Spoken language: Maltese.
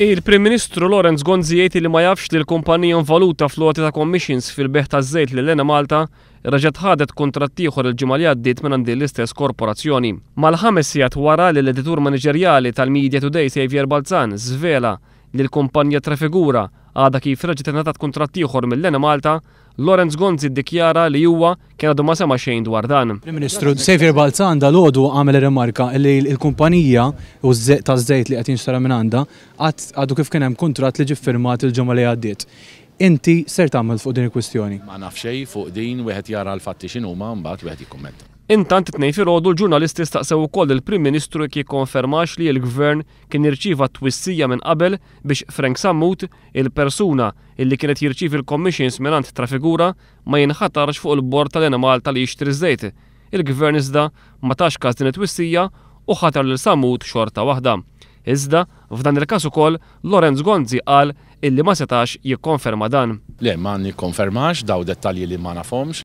Il-Prim Ministru Lorenz Gonzieti li ma jafx li l-kumpanija valuta fl għati ta' commissions fil-beħ ta' żejt li l ena Malta raġet ħadet kontrattiħor ieħor il-ġimgħa li għaddiet minn għandi l-istess korporazzjoni. Mal-ħames jgħat wara li l-editur manġerjali tal-Media Today Xavier Balzan zvela li l-kumpanija Trafigura għada kif raġet ingħatat kontrat ieħor mill-Lena Malta Lorenz Gonzi ddikjara li huwa kien għadu ma sema xejn dwar dan. Prim-Ministru Sefir Balzan dal-ħodu għamel rimarka li l-kumpanija u ta' żejt li qed xtara minn għanda għadu kif kien hemm kuntratt li ġiffirmat il-ġimgħa li għaddiet inti ser tagħmel fuq din il-kwistjoni? Ma naf xejn fuq din wieħed jara l-fatti x'inhuma mbagħad wieħed jikkummenta. Intant it-tnejn filgħodu l-ġurnalisti staqsew ukoll il-Prim Ministru jekk jikkonfermax li l-Gvern kien jirċiva twissija minn qabel biex Frank Sammut, il-persuna illi kienet jirċiv il-commissions minant trafigura, ma jinħatarx fuq il-bord tal-enemal tal jixtri żejt. Il-Gvern iżda ma tax każ din it-twissija u ħatar lil Sammut xorta waħda. Iżda, f'dan il-kas ukoll, Lorenz Gonzi qal illi ma setax jikkonferma dan. Le, ma nikkonfermax daw dettalji li ma nafhomx,